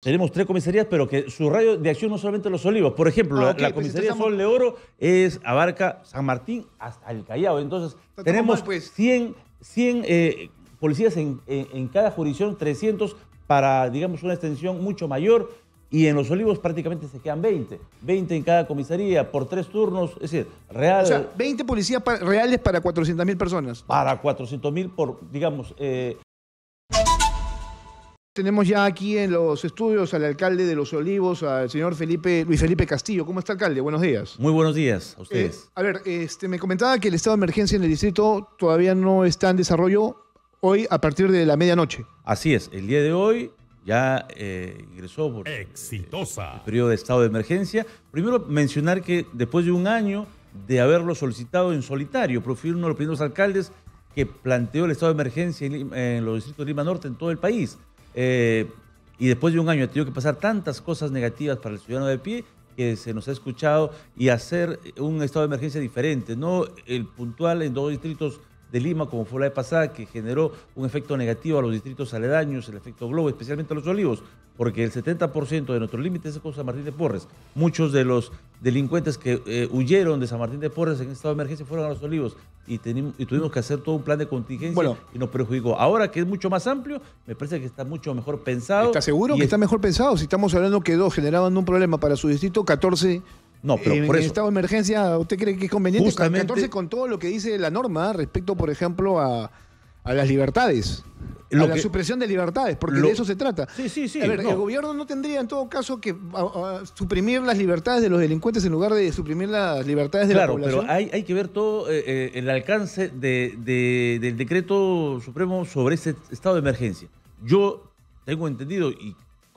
Tenemos tres comisarías, pero que su radio de acción no solamente los olivos. Por ejemplo, ah, la, pues comisaría Sol de Oro es, abarca San Martín hasta el Callao. Entonces, tenemos 100, 100 pues. eh, policías en, cada jurisdicción, 300 para, digamos, una extensión mucho mayor. Y en Los Olivos prácticamente se quedan 20. 20 en cada comisaría por tres turnos. Es decir, real. O sea, 20 policías reales para 400 mil personas. Para 400 mil por, digamos, eh, tenemos ya aquí en los estudios al alcalde de Los Olivos, al señor Felipe, Luis Felipe Castillo. ¿Cómo está, alcalde? Buenos días. Muy buenos días a ustedes. Eh, a ver, este, me comentaba que el estado de emergencia en el distrito todavía no está en desarrollo hoy a partir de la medianoche. Así es, el día de hoy ya eh, ingresó por eh, exitosa. el periodo de estado de emergencia. Primero mencionar que después de un año de haberlo solicitado en solitario, fui uno de los primeros alcaldes que planteó el estado de emergencia en, en los distritos de Lima Norte en todo el país eh, y después de un año ha tenido que pasar tantas cosas negativas para el ciudadano de pie que se nos ha escuchado y hacer un estado de emergencia diferente, no el puntual en dos distritos de Lima, como fue la de pasada, que generó un efecto negativo a los distritos aledaños, el efecto globo, especialmente a los olivos, porque el 70% de nuestro límite es con San Martín de Porres. Muchos de los delincuentes que eh, huyeron de San Martín de Porres en estado de emergencia fueron a los olivos y, tuvimos que hacer todo un plan de contingencia y nos perjudicó. Ahora que es mucho más amplio, me parece que está mucho mejor pensado. ¿Está seguro que está mejor pensado? Si estamos hablando que dos generaban un problema para su distrito, 14 no, eh, por en estado de emergencia, ¿usted cree que es conveniente? Justamente, 14 con todo lo que dice la norma respecto, por ejemplo, a, a las libertades. a la supresión de libertades, porque de eso se trata. Sí, sí, sí. A ver, el gobierno no tendría en todo caso que suprimir las libertades de los delincuentes en lugar de suprimir las libertades de la población. Claro, pero hay, que ver todo eh, eh, el alcance del decreto supremo sobre ese estado de emergencia. Yo tengo entendido y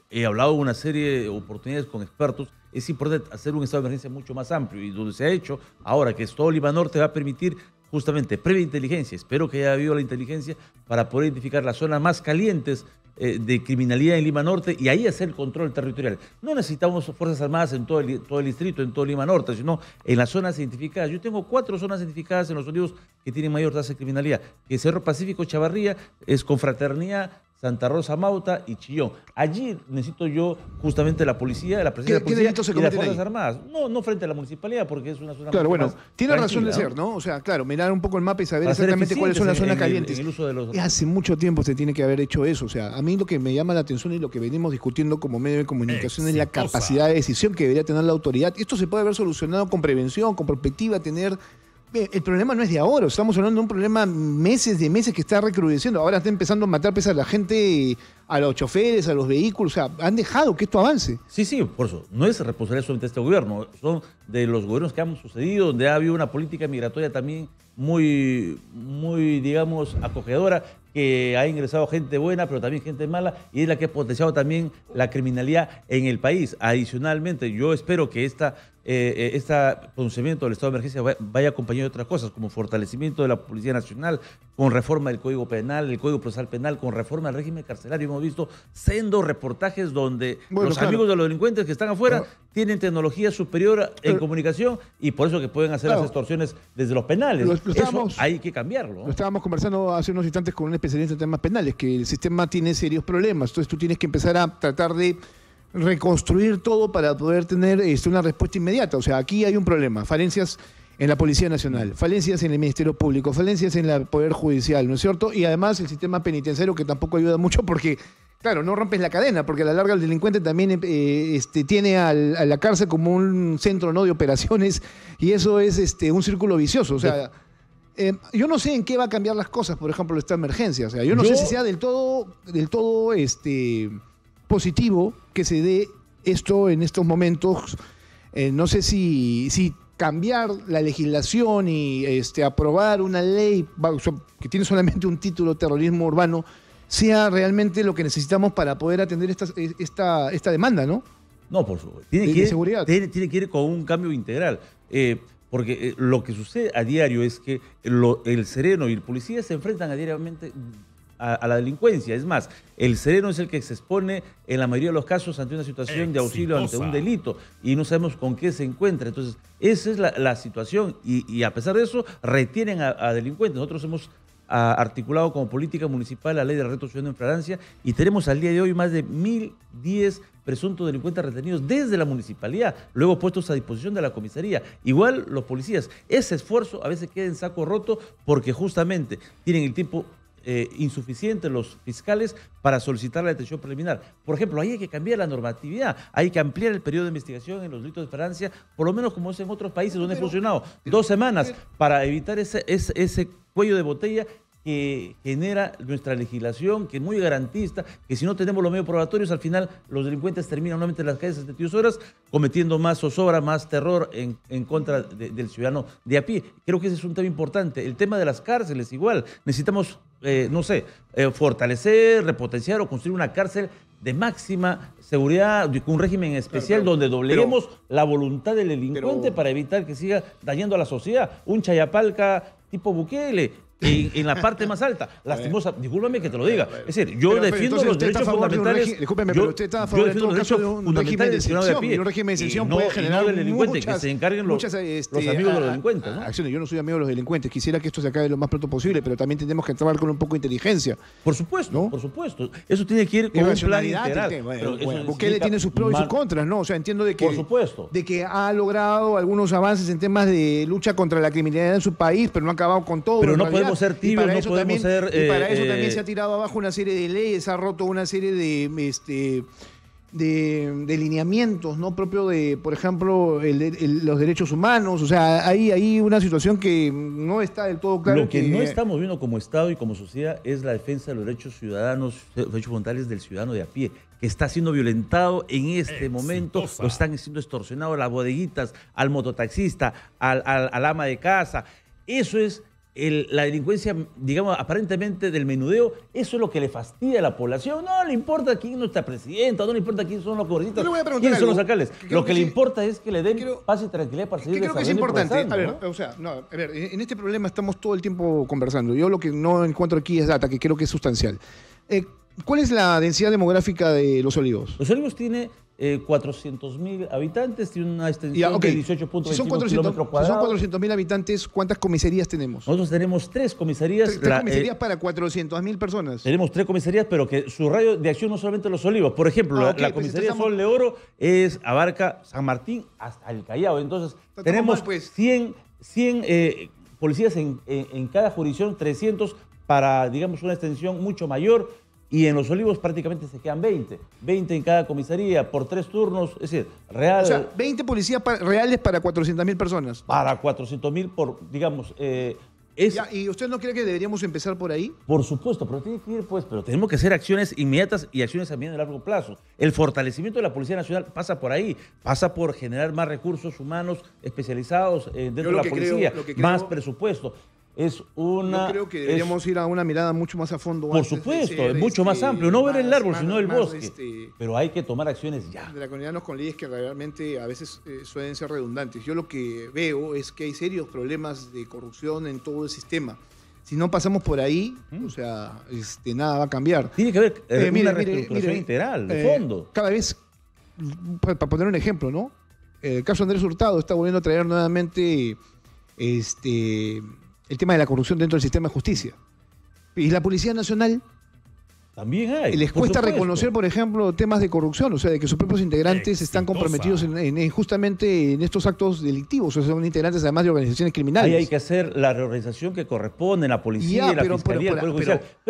he hablado una serie de oportunidades con expertos, es importante hacer un estado de emergencia mucho más amplio y donde se ha hecho, ahora que es todo Lima Norte va a permitir justamente previa inteligencia. Espero que haya habido la inteligencia para poder identificar las zonas más calientes eh, de criminalidad en Lima Norte y ahí hacer el control territorial. No necesitamos Fuerzas Armadas en todo el, todo el distrito, en todo Lima Norte, sino en las zonas identificadas. Yo tengo cuatro zonas identificadas en los Unidos que tienen mayor tasa de criminalidad, que Cerro Pacífico, Chavarría, es Confraternidad, Santa Rosa Mauta y Chillón. Allí necesito yo justamente la policía, la presencia de las Fuerzas Armadas. No, no frente a la municipalidad, porque es una zona Claro, bueno, tiene razón de ser, ¿no? O sea, claro, mirar un poco el mapa y saber exactamente cuáles son las zonas calientes. Hace mucho tiempo se tiene que haber hecho eso. O sea, a mí lo que me llama la atención y lo que venimos discutiendo como medio de comunicación es la capacidad de decisión que debería tener la autoridad. Esto se puede haber solucionado con prevención, con perspectiva, tener eh, el problema no es de ahora, estamos hablando de un problema meses de meses que está recrudeciendo. Ahora está empezando a matar a la gente, a los choferes, a los vehículos, o sea, han dejado que esto avance. Sí, sí, por eso. No es responsabilidad solamente de este gobierno, son de los gobiernos que han sucedido, donde ha habido una política migratoria también muy, muy digamos, acogedora, que ha ingresado gente buena, pero también gente mala, y es la que ha potenciado también la criminalidad en el país. Adicionalmente, yo espero que esta este pronunciamiento del estado de emergencia vaya acompañado de otras cosas, como fortalecimiento de la Policía Nacional, con reforma del Código Penal, el Código Procesal Penal, con reforma del régimen carcelario. Hemos visto sendos reportajes donde los amigos de los delincuentes que están afuera tienen tecnología superior en comunicación y por eso que pueden hacer las extorsiones desde los penales. eso hay que cambiarlo. estábamos conversando hace unos instantes con un especialista en temas penales, que el sistema tiene serios problemas. Entonces tú tienes que empezar a tratar de reconstruir todo para poder tener este, una respuesta inmediata. O sea, aquí hay un problema, falencias en la Policía Nacional, falencias en el Ministerio Público, falencias en el Poder Judicial, ¿no es cierto? Y además el sistema penitenciario que tampoco ayuda mucho porque, claro, no rompes la cadena, porque a la larga el delincuente también eh, este, tiene a la cárcel como un centro ¿no? de operaciones y eso es este, un círculo vicioso. O sea. Eh, yo no sé en qué va a cambiar las cosas, por ejemplo, esta emergencia. O sea, yo no sé si sea del todo, del todo este, positivo que se dé esto en estos momentos. Eh, no sé si, si cambiar la legislación y este, aprobar una ley que tiene solamente un título, terrorismo urbano, sea realmente lo que necesitamos para poder atender esta, esta, demanda, ¿no? No, por supuesto. Tiene, que, seguridad. Tiene, tiene, que ir con un cambio integral. Eh, porque eh, lo que sucede a diario es que el sereno y el policía se enfrentan a diariamente a, la delincuencia. Es más, el sereno es el que se expone en la mayoría de los casos ante una situación de auxilio ante un delito y no sabemos con qué se encuentra. Entonces, esa es la, situación y, a pesar de eso, retienen a, delincuentes. Nosotros hemos ah, articulado como política municipal la ley de reto ciudadano en Francia y tenemos al día de hoy más de 1.010 presuntos delincuentes retenidos desde la municipalidad, luego puestos a disposición de la comisaría. Igual los policías, ese esfuerzo a veces queda en saco roto porque justamente tienen el tiempo eh, insuficientes los fiscales para solicitar la detención preliminar. Por ejemplo, ahí hay que cambiar la normatividad, hay que ampliar el periodo de investigación en los delitos de Francia, por lo menos como es en otros países donde ha funcionado, dos semanas para evitar ese, ese, cuello de botella que genera nuestra legislación, que es muy garantista, que si no tenemos los medios probatorios, al final los delincuentes terminan nuevamente en las calles 72 horas cometiendo más zozobra, más terror en, contra del ciudadano de a pie. Creo que ese es un tema importante. El tema de las cárceles, igual. Necesitamos eh, no sé, eh, fortalecer, repotenciar o construir una cárcel de máxima seguridad, un régimen especial donde dobleguemos la voluntad del delincuente para evitar que siga dañando a la sociedad. Un Chayapalca tipo Bukele, en, en, la parte más alta. Lastimosa, discúlpame que te lo diga. Es decir, yo defiendo los derechos fundamentales. usted está a favor de, los derechos fundamentales un régimen de exención puede generar. delincuente, muchas, que se encarguen este, los, amigos de los delincuentes. Acciones. Yo no soy amigo de los delincuentes. Quisiera que esto se acabe lo más pronto posible, pero también tenemos que trabajar con un poco de inteligencia. Por supuesto, por supuesto. Eso tiene que ir con un plan integral. Bueno, tiene sus pros y sus contras, ¿no? O sea, entiendo de que, de que ha logrado algunos avances en temas de lucha contra la criminalidad en su país, pero no ha acabado con todo. Pero no podemos ser tibios, no podemos ser. y para eso eh, eh, también se ha tirado abajo una serie de leyes, ha roto una serie de. Este, de, de, lineamientos, ¿no? Propio de, por ejemplo, los derechos humanos. O sea, hay, hay una situación que no está del todo clara. Lo que, no estamos viendo como Estado y como sociedad es la defensa de los derechos ciudadanos, derechos fundamentales del ciudadano de a pie, que está siendo violentado en este momento. Lo están siendo extorsionados a las bodeguitas, al mototaxista, al, al ama de casa. Eso es la delincuencia, digamos, aparentemente del menudeo, eso es lo que le fastidia a la población. No le importa quién es nuestra presidenta, no le importa quién son los congresistas, quiénes son los alcaldes. Lo que, le importa es que le den paz y tranquilidad para seguir Creo que es importante. o sea, a ver, en este problema estamos todo el tiempo conversando. Yo lo que no encuentro aquí es data, que creo que es sustancial. Eh, ¿Cuál es la densidad demográfica de Los Olivos? Los Olivos tiene 400.000 eh, habitantes, tiene una extensión de 18.25 si kilómetros cuadrados. Si son 400.000 habitantes, ¿cuántas comisarías tenemos? Nosotros tenemos tres comisarías. Tres, comisarías eh, para 400.000 personas. Tenemos tres comisarías, pero que su radio de acción no solamente los olivos. Por ejemplo, ah, la, pues comisaría Sol de Oro es, abarca San Martín hasta el Callao. Entonces, tenemos pues. 100, eh, policías en cada jurisdicción, 300 para, digamos, una extensión mucho mayor y en Los Olivos prácticamente se quedan 20. 20 en cada comisaría por tres turnos, es decir, reales. O sea, 20 policías reales para mil personas. Para 400.000 por, digamos, eh, es... ¿Y usted no cree que deberíamos empezar por ahí? Por supuesto, pero tiene que ir, pues, pero tenemos que hacer acciones inmediatas y acciones también a largo plazo. El fortalecimiento de la Policía Nacional pasa por ahí, pasa por generar más recursos humanos especializados eh, dentro de la policía, más presupuesto es una. Yo creo que deberíamos ir a una mirada mucho más a fondo. Por supuesto, es mucho más este, amplio. No ver el árbol, sino el bosque. Este, pero hay que tomar acciones ya. De la comunidad nos con leyes que realmente a veces eh, suelen ser redundantes. Yo lo que veo es que hay serios problemas de corrupción en todo el sistema. Si no pasamos por ahí, mm. o sea, este, nada va a cambiar. Tiene que haber eh, eh, una reestructuración integral, de fondo. Cada vez, para poner un ejemplo, ¿no? El caso de Andrés Hurtado está volviendo a traer nuevamente este el tema de la corrupción dentro del sistema de justicia. Y la Policía Nacional también hay. Les cuesta reconocer, por ejemplo, temas de corrupción, o sea, de que sus propios integrantes están comprometidos en, justamente en estos actos delictivos, o sea, son integrantes además de organizaciones criminales. Ahí hay que hacer la reorganización que corresponde, la policía, la fiscalía, pero,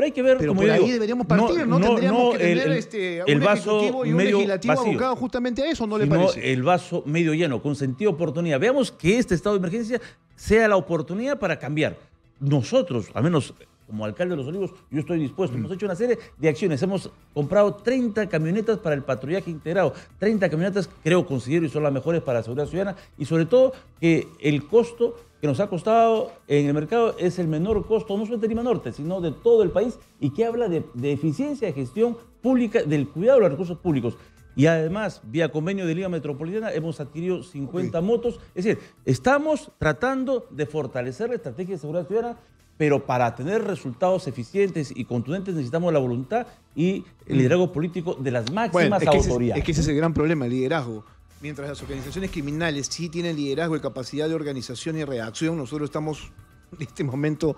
hay que ver pero ahí deberíamos partir, ¿no? Tendríamos que tener el, este, vaso legislativo vacío, justamente a eso, ¿no le parece? el vaso medio lleno, con sentido oportunidad. Veamos que este estado de emergencia sea la oportunidad para cambiar. Nosotros, al menos como alcalde de Los Olivos, yo estoy dispuesto. Mm. Hemos hecho una serie de acciones. Hemos comprado 30 camionetas para el patrullaje integrado. 30 camionetas, creo, considero, y son las mejores para la seguridad ciudadana. Y sobre todo, que el costo que nos ha costado en el mercado es el menor costo, no solo de Lima Norte, sino de todo el país, y que habla de, eficiencia de gestión pública, del cuidado de los recursos públicos. Y además, vía convenio de Liga Metropolitana, hemos adquirido 50 motos. Es decir, estamos tratando de fortalecer la estrategia de seguridad ciudadana pero para tener resultados eficientes y contundentes necesitamos la voluntad y el liderazgo político de las máximas autoridades. es que ese es el gran problema, el liderazgo. Mientras las organizaciones criminales sí tienen liderazgo y capacidad de organización y reacción, nosotros estamos en este momento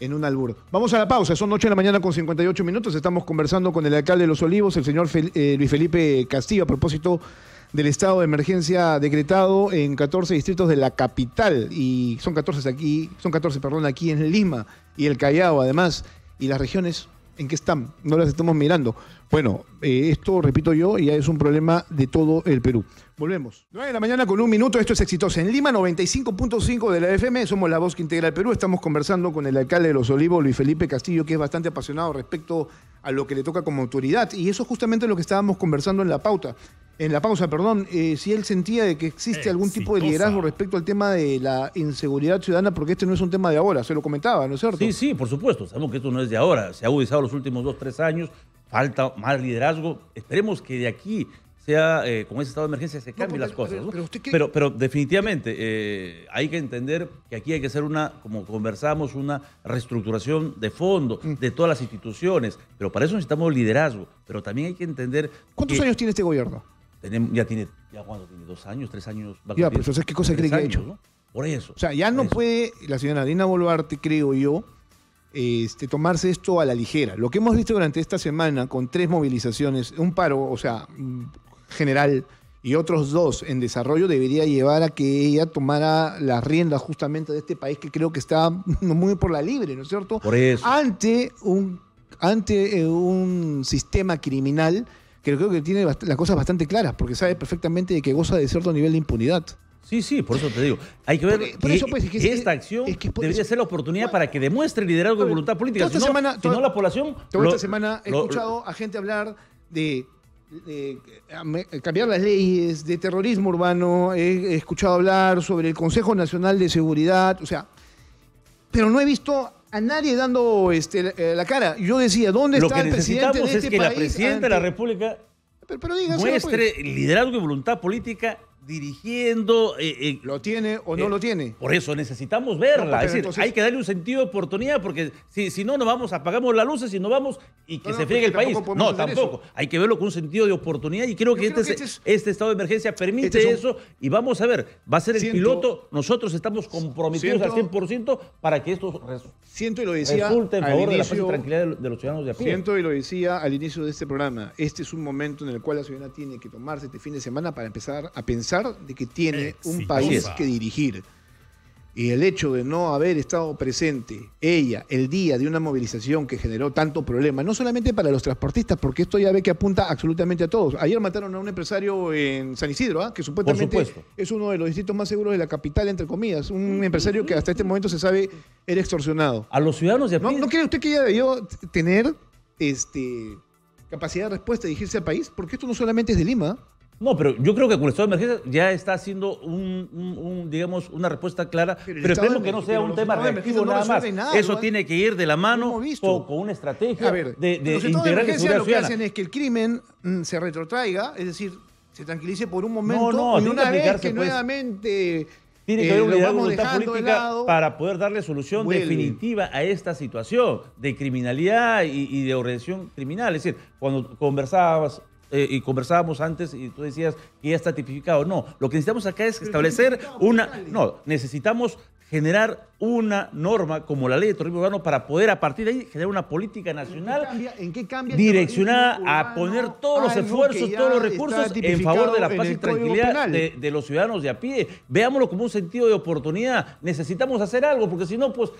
en un albur. Vamos a la pausa, son 8 de la mañana con 58 minutos, estamos conversando con el alcalde de Los Olivos, el señor eh, Luis Felipe Castillo, a propósito del estado de emergencia decretado en 14 distritos de la capital y son 14 aquí, son 14, perdón, aquí en Lima y el Callao además y las regiones en qué están, no las estamos mirando. Bueno, eh, esto repito yo, ya es un problema de todo el Perú. Volvemos. 9 de la mañana con un minuto, esto es exitoso. En Lima 95.5 de la FM, somos la voz que integra el Perú. Estamos conversando con el alcalde de Los Olivos, Luis Felipe Castillo, que es bastante apasionado respecto a lo que le toca como autoridad. Y eso es justamente lo que estábamos conversando en la pauta en la pausa, perdón, eh, si él sentía de que existe eh, algún tipo de liderazgo respecto al tema de la inseguridad ciudadana, porque este no es un tema de ahora, se lo comentaba, ¿no es cierto? Sí, sí, por supuesto, sabemos que esto no es de ahora, se ha agudizado los últimos dos, tres años, falta más liderazgo, esperemos que de aquí sea, eh, con ese estado de emergencia se cambien las cosas. pero, pero, definitivamente hay que entender que aquí hay que hacer una, como conversamos, una reestructuración de fondo mm. de todas las instituciones, pero para eso necesitamos liderazgo, pero también hay que entender... ¿Cuántos años tiene este gobierno? ya tiene, ya cuando tiene dos años, tres años. ya, ¿qué cosa cree que ha hecho? Por eso. O sea, ya no puede la señora Dina Boluarte, creo yo, este, tomarse esto a la ligera. Lo que hemos visto durante esta semana con tres movilizaciones, un paro, o sea, general y otros dos en desarrollo debería llevar a que ella tomara las riendas justamente de este país que creo que está muy por la libre, ¿no es cierto? Por eso. Ante un, ante eh, un sistema criminal que creo que tiene las cosas bastante claras, porque sabe perfectamente de que goza de cierto nivel de impunidad. Sí, sí, por eso te digo. Hay que ver por, eso, pues, esta acción es debería ser la oportunidad para que demuestre liderazgo y voluntad política. esta si no, semana, la población... Toda esta semana he escuchado a gente hablar de de eh, cambiar las leyes de terrorismo urbano, he escuchado hablar sobre el Consejo Nacional de Seguridad, o sea, pero no he visto a nadie dando este, la eh, cara. Yo decía, ¿dónde está el presidente de este es que la presidenta de la República pero, pues. muestre liderazgo y voluntad política dirigiendo. Eh, eh, ¿Lo tiene o no eh, lo tiene? Por eso necesitamos verla. decir, hay que darle un sentido de oportunidad porque si, si no, nos vamos, apagamos las luces y no vamos y que se friegue pues el país. No, tampoco. Hay que verlo con un sentido de oportunidad y creo que, este, este, este, estado de emergencia permite este eso y vamos a ver. Va a ser el piloto. Nosotros estamos comprometidos al 100% para que esto siento y lo decía de la paz y tranquilidad de, los ciudadanos de Siento y lo decía al inicio de este programa. Este es un momento en el cual la ciudadanía tiene que tomarse este fin de semana para empezar a pensar de que tiene un país que dirigir. Y el hecho de no haber estado presente ella el día de una movilización que generó tanto problema, no solamente para los transportistas, porque esto ya ve que apunta absolutamente a todos. Ayer mataron a un empresario en San Isidro, ¿ah? que supuestamente es uno de los distritos más seguros de la capital, entre comillas. Un empresario que hasta este momento se sabe era extorsionado. A los ciudadanos de ¿No, cree usted que ella debió tener este, capacidad de respuesta y dirigirse al país? Porque esto no solamente es de Lima. No, pero yo creo que con el estado de emergencia ya está haciendo un, digamos, una respuesta clara, pero, espero que no sea un tema reactivo nada más. Eso tiene que ir de la mano o con, una estrategia de, de, los de emergencia lo que hacen es que el crimen mm, se retrotraiga, es decir, se tranquilice por un momento y una vez que pues, nuevamente tiene que eh, haber una voluntad política para poder darle solución definitiva a esta situación de criminalidad y, y, de organización criminal. Es decir, cuando conversabas eh, y conversábamos antes y tú decías que ya está tipificado. No, lo que necesitamos acá es establecer una... No, necesitamos generar una norma como la ley de turismo urbano para poder a partir de ahí generar una política nacional ¿En qué cambia, direccionada a poner todos los esfuerzos, todos los recursos en favor de la paz y tranquilidad de, los ciudadanos de a pie. Veámoslo como un sentido de oportunidad. Necesitamos hacer algo porque si no, pues,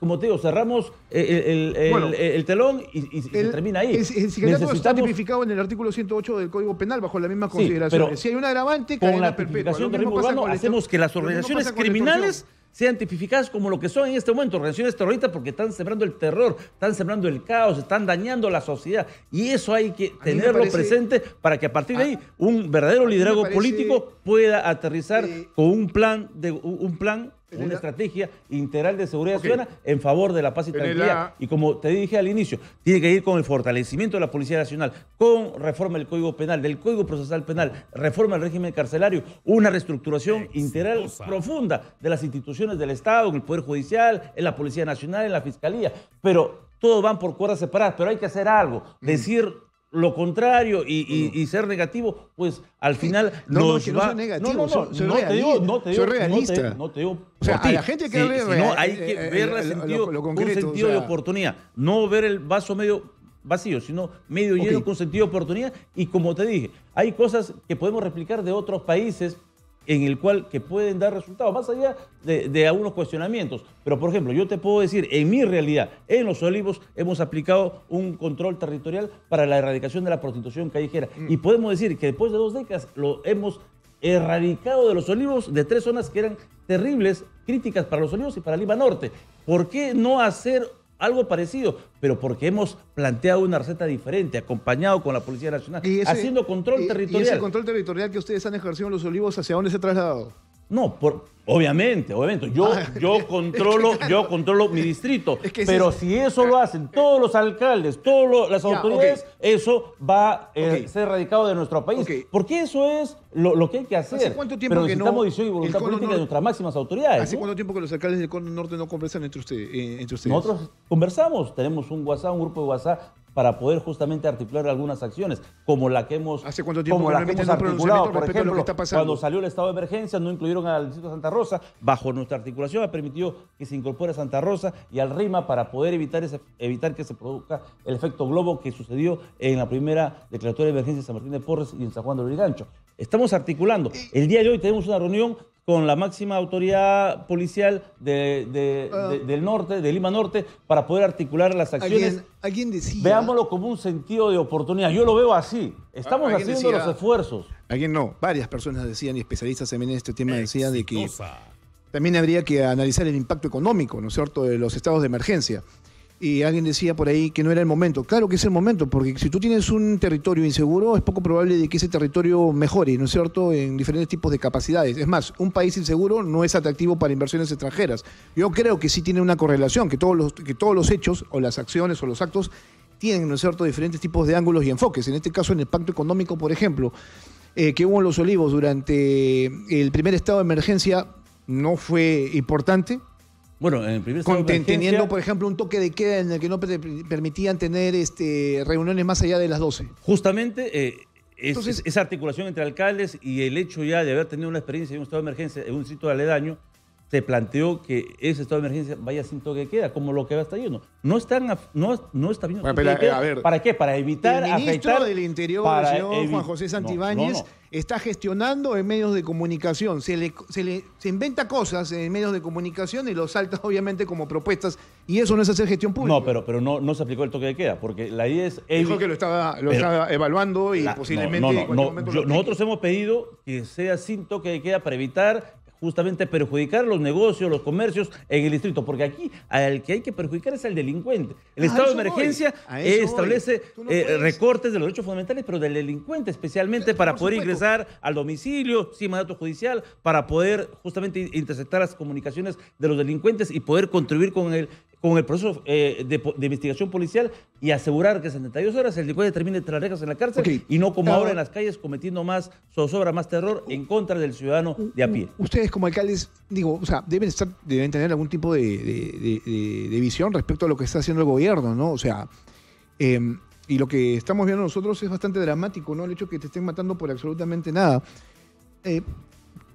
como te digo, cerramos el, telón y, se termina ahí. El, está tipificado en el artículo 108 del Código Penal bajo la misma consideración. si hay un agravante, con la perpetua. urbano, hacemos que las organizaciones criminales sean tipificadas como lo que son en este momento, organizaciones terroristas, porque están sembrando el terror, están sembrando el caos, están dañando la sociedad. Y eso hay que tenerlo presente para que a partir de ah. ahí un verdadero liderazgo político pueda aterrizar con un plan, de, un plan una estrategia integral de seguridad ciudadana en favor de la paz y tranquilidad. Y como te dije al inicio, tiene que ir con el fortalecimiento de la Policía Nacional, con reforma del Código Penal, del Código Procesal Penal, reforma del régimen carcelario, una reestructuración integral profunda de las instituciones del Estado, en el Poder Judicial, en la Policía Nacional, en la Fiscalía. Pero todos van por cuerdas separadas, pero hay que hacer algo. Decir lo contrario y, ser negativo, pues al final nos va... No, no, no, soy, no, te digo, no te digo, soy realista. No te, digo o sea, la gente que sí, ve, sino hay que eh, ver sentido, sentido de oportunidad, no ver el vaso medio vacío, sino medio lleno con sentido de oportunidad y como te dije, hay cosas que podemos replicar de otros países en el cual que pueden dar resultados, más allá de, algunos cuestionamientos. Pero, por ejemplo, yo te puedo decir, en mi realidad, en Los Olivos hemos aplicado un control territorial para la erradicación de la prostitución callejera. Mm. Y podemos decir que después de dos décadas lo hemos erradicado de Los Olivos de tres zonas que eran terribles, críticas para Los Olivos y para Lima Norte. ¿Por qué no hacer algo parecido, pero porque hemos planteado una receta diferente, acompañado con la Policía Nacional, haciendo control territorial. ¿Y ese control territorial que ustedes han ejercido en Los Olivos, hacia dónde se ha trasladado? No, por, Obviamente, obviamente. Yo, ah, yo, controlo, yo controlo mi distrito. pero si eso lo hacen todos los alcaldes, todas las autoridades, eso va eh, a ser erradicado de nuestro país. Porque eso es lo, que hay que hacer. ¿Hace cuánto tiempo pero necesitamos que no, y voluntad política de nuestras máximas autoridades. ¿Hace cuánto tiempo que los alcaldes del Cono Norte no conversan entre, usted, eh, entre ustedes? Nosotros conversamos, tenemos un WhatsApp, un grupo de WhatsApp para poder justamente articular algunas acciones, como la que hemos, ¿Hace cuánto tiempo como la que hemos articulado. Por ejemplo, cuando salió el estado de emergencia, no incluyeron al distrito de Santa Rosa. Rosa, bajo nuestra articulación ha permitido que se incorpore a Santa Rosa y al RIMA para poder evitar, evitar que se produzca el efecto globo que sucedió en la primera declaratoria de emergencia de San Martín de Porres y en San Juan de Lurigancho. Estamos articulando. El día de hoy tenemos una reunión con la máxima autoridad policial ah. de, del norte, de Lima Norte, para poder articular las acciones. Veámoslo como un sentido de oportunidad. Yo lo veo así. Estamos haciendo los esfuerzos. Alguien no. Varias personas decían, y especialistas en este tema decían de que también habría que analizar el impacto económico, ¿no es cierto?, de los estados de emergencia y alguien decía por ahí que no era el momento. Claro que es el momento, porque si tú tienes un territorio inseguro, es poco probable de que ese territorio mejore, ¿no es cierto?, en diferentes tipos de capacidades. Es más, un país inseguro no es atractivo para inversiones extranjeras. Yo creo que sí tiene una correlación, que todos los, que todos los hechos o las acciones o los actos tienen, ¿no es cierto?, diferentes tipos de ángulos y enfoques. En este caso, en el pacto económico, por ejemplo, eh, que hubo en Los Olivos durante el primer estado de emergencia, no fue importante, bueno, en el primer Teniendo, por ejemplo, un toque de queda en el que no permitían tener este, reuniones más allá de las 12. Justamente, eh, Entonces, esa articulación entre alcaldes y el hecho ya de haber tenido una experiencia en un estado de emergencia en un sitio aledaño se planteó que ese estado de emergencia vaya sin toque de queda, como lo que va a estar No, no, están, no, no está viendo ¿Para qué? Para evitar El ministro del Interior, señor Juan José Santibáñez, está gestionando en medios de comunicación. Se le, se inventa cosas en medios de comunicación y lo salta obviamente como propuestas. Y eso no es hacer gestión pública. No, pero, pero no, no se aplicó el toque de queda, porque la idea es... Dijo que lo estaba, evaluando y posiblemente... nosotros hemos pedido que sea sin toque de queda para evitar justamente perjudicar los negocios, los comercios en el distrito, porque aquí al que hay que perjudicar es al delincuente. El estado de emergencia establece eh, recortes de los derechos fundamentales, pero del delincuente especialmente para poder ingresar al domicilio sin mandato judicial, para poder justamente interceptar las comunicaciones de los delincuentes y poder contribuir con el con el proceso eh, de, investigación policial y asegurar que 72 horas el delincuente termine tras rejas en la cárcel y no como ahora, en las calles cometiendo más zozobra, más terror en contra del ciudadano de a pie. Ustedes como alcaldes, digo, o sea, deben, estar, deben tener algún tipo de, visión respecto a lo que está haciendo el gobierno, ¿no? O sea, em, y lo que estamos viendo nosotros es bastante dramático, ¿no? El hecho que te estén matando por absolutamente nada. Eh,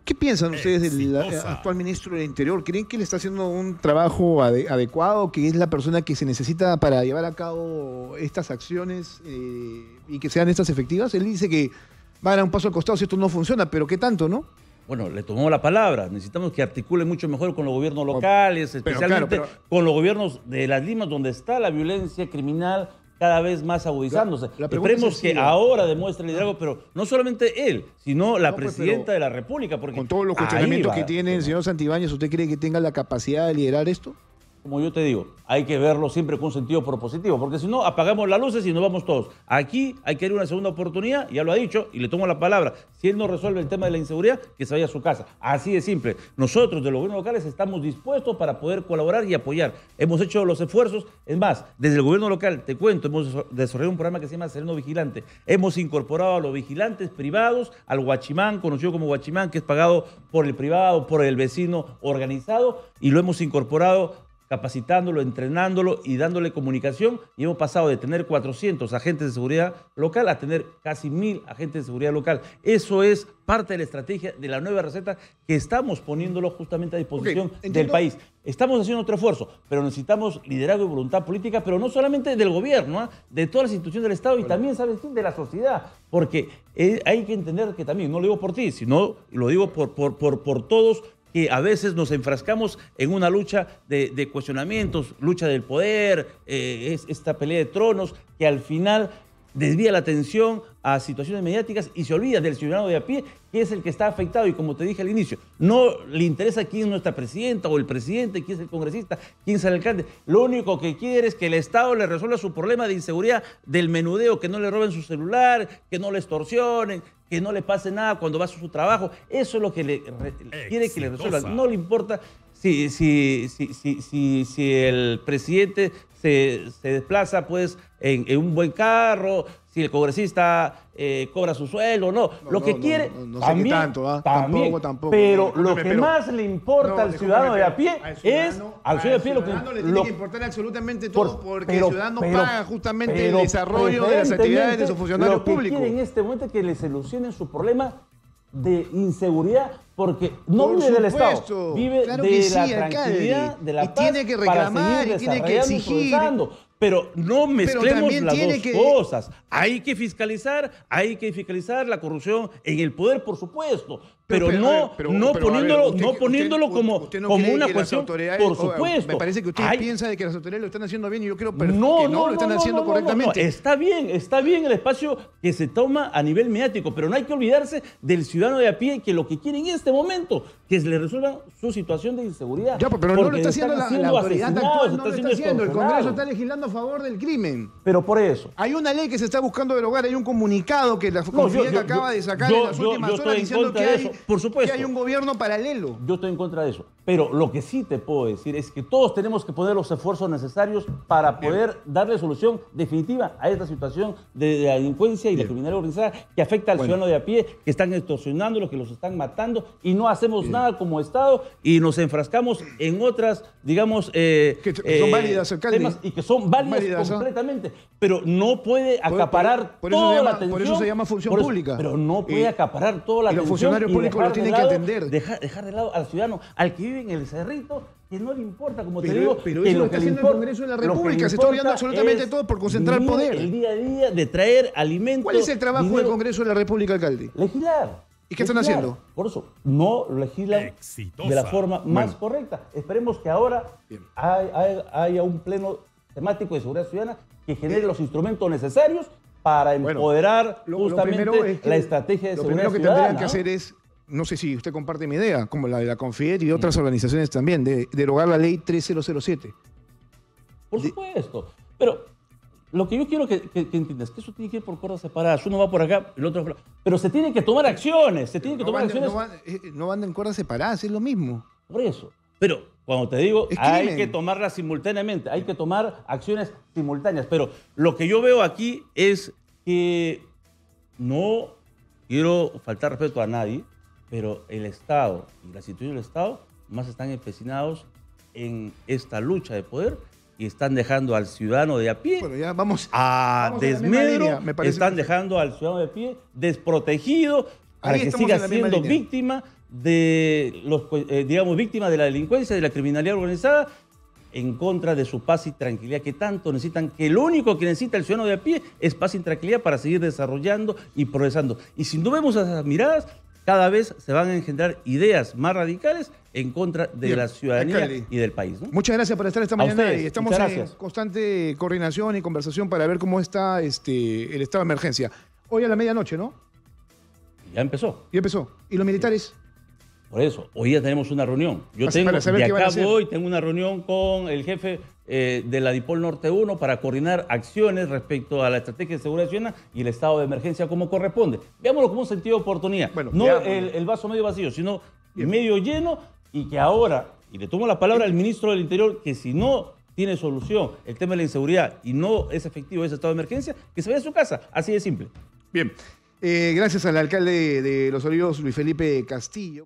¿Qué piensan ustedes del actual ministro del Interior? ¿Creen que le está haciendo un trabajo adecuado, que es la persona que se necesita para llevar a cabo estas acciones eh, y que sean estas efectivas? Él dice que va a dar un paso al costado si esto no funciona, pero ¿qué tanto, no? Bueno, le tomó la palabra. Necesitamos que articule mucho mejor con los gobiernos locales, especialmente con los gobiernos de las Limas, donde está la violencia criminal cada vez más agudizándose. Esperemos que ahora demuestre liderazgo, pero no solamente él, sino la pues, presidenta de la República. Porque con todos los cuestionamientos que tiene el señor Santibáñez, ¿usted cree que tenga la capacidad de liderar esto? como yo te digo, hay que verlo siempre con sentido propositivo, porque si no, apagamos las luces y nos vamos todos. Aquí hay que dar una segunda oportunidad, ya lo ha dicho, y le tomo la palabra. Si él no resuelve el tema de la inseguridad, que se vaya a su casa. Así de simple. Nosotros de los gobiernos locales estamos dispuestos para poder colaborar y apoyar. Hemos hecho los esfuerzos. Es más, desde el gobierno local, te cuento, hemos desarrollado un programa que se llama Sereno Vigilante. Hemos incorporado a los vigilantes privados, al guachimán, conocido como guachimán, que es pagado por el privado, por el vecino organizado, y lo hemos incorporado capacitándolo, entrenándolo y dándole comunicación. Y hemos pasado de tener 400 agentes de seguridad local a tener casi 1000 agentes de seguridad local. Eso es parte de la estrategia de la nueva receta que estamos poniéndolo justamente a disposición del país. Estamos haciendo otro esfuerzo, pero necesitamos liderazgo y voluntad política, pero no solamente del gobierno, ¿ah? de todas las instituciones del Estado y también, ¿sabes de la sociedad. Porque eh, hay que entender que también, no lo digo por ti, sino lo digo por, por, por, por todos que a veces nos enfrascamos en una lucha de, cuestionamientos, lucha del poder, eh, es esta pelea de tronos, que al final desvía la atención a situaciones mediáticas y se olvida del ciudadano de a pie, que es el que está afectado. Y como te dije al inicio, no le interesa quién es nuestra presidenta o el presidente, quién es el congresista, quién es el alcalde. Lo único que quiere es que el Estado le resuelva su problema de inseguridad, del menudeo, que no le roben su celular, que no le extorsionen, que no le pase nada cuando va a su trabajo. Eso es lo que le, quiere que le resuelvan. No le importa si, si el presidente se, desplaza pues en, un buen carro, si el congresista eh, cobra su sueldo no. no lo que quiere. No, sé tanto, ¿ah? tampoco, tampoco. Pero lo que más le importa al ciudadano de a pie es. Al ciudadano, de a pie lo que. le tiene que importar absolutamente todo porque el ciudadano paga justamente el desarrollo de las actividades de sus funcionarios lo que Quiere en este momento que le solucionen su problema de inseguridad porque no vive del Estado, vive de, la sí, tranquilidad, de la y tiene que reclamar y tiene que exigir pero no mezclemos las dos cosas. Hay que fiscalizar, hay que fiscalizar la corrupción en el poder, por supuesto, pero, no, no poniéndolo, no poniéndolo como, como una cuestión. Por supuesto. Me parece que usted piensa de que las autoridades lo están haciendo bien y yo creo que no, lo están haciendo correctamente. Está bien, está bien el espacio que se toma a nivel mediático, pero no hay que olvidarse del ciudadano de a pie que lo que quiere en este momento que le resuelva su situación de inseguridad. Ya, pero no lo está haciendo la, autoridad actual, no lo está haciendo. El Congreso está legislando a favor del crimen. Pero por eso. Hay una ley que se está buscando derogar, hay un comunicado que la no, acaba de sacar en las últimas horas diciendo que hay por supuesto. Que hay un gobierno paralelo. Yo estoy en contra de eso. Pero lo que sí te puedo decir es que todos tenemos que poner los esfuerzos necesarios para poder darle solución definitiva a esta situación de la delincuencia y de criminal criminalidad organizada que afecta al ciudadano de a pie, que están extorsionando, que los están matando y no hacemos nada como Estado y nos enfrascamos en otras, digamos, eh, que son eh, válidas, y que son válidas, completamente, pero no puede acaparar por, toda la atención. Por eso se llama función pública. Pero no puede acaparar toda la y atención. Los funcionarios y públicos lo tienen que atender. dejar de lado al ciudadano, al que vive en el cerrito, que no le importa, como pero, te digo, pero que eso lo está haciendo el Congreso de la República, se está olvidando absolutamente todo por concentrar poder. El día a día de traer alimentos. ¿Cuál es el trabajo del Congreso de la República, alcalde? Legislar. ¿Y qué están haciendo? Por eso, no legislan de la forma más correcta. Esperemos que ahora haya un pleno temático de seguridad ciudadana que genere los instrumentos necesarios para empoderar justamente la estrategia de seguridad Lo primero que tendrían que hacer es no sé si usted comparte mi idea, como la de la CONFIET y otras organizaciones también, de derogar la ley 3007. Por supuesto. Pero lo que yo quiero que, que, que, entiendas, que eso tiene que ir por cuerdas separadas. Uno va por acá, el otro por acá. Pero se tienen que tomar acciones. Se tienen que tomar acciones. Eh, eh, no van, en cuerdas separadas, es lo mismo. Por eso. Pero cuando te digo, hay que tomarlas simultáneamente. Hay que tomar acciones simultáneas. Pero lo que yo veo aquí es que no quiero faltar respeto a nadie pero el Estado y la institución del Estado más están empecinados en esta lucha de poder y están dejando al ciudadano de a pie bueno, vamos, a desmedro, Me están dejando al ciudadano de a pie desprotegido para que siga siendo víctima de los, eh, digamos, víctima de la delincuencia, de la criminalidad organizada en contra de su paz y tranquilidad que tanto necesitan, que lo único que necesita el ciudadano de a pie es paz y tranquilidad para seguir desarrollando y progresando. Y si no vemos esas miradas, cada vez se van a engendrar ideas más radicales en contra de la ciudadanía y del país. Muchas gracias por estar esta mañana y estamos en constante coordinación y conversación para ver cómo está este, el estado de emergencia. Hoy a la medianoche, ¿no? Ya empezó. Ya empezó. ¿Y los militares? Por eso, hoy ya tenemos una reunión. Yo tengo, y acá voy, tengo una reunión con el jefe eh, de la DIPOL Norte 1 para coordinar acciones respecto a la estrategia de seguridad ciudadana y el estado de emergencia como corresponde. Veámoslo como un sentido de oportunidad. no el, vaso medio vacío, sino medio lleno y que ahora, y le tomo la palabra al ministro del Interior, que si no tiene solución el tema de la inseguridad y no es efectivo ese estado de emergencia, que se vaya a su casa. Así de simple. Bien. Eh, gracias al alcalde de Los Olivos, Luis Felipe Castillo.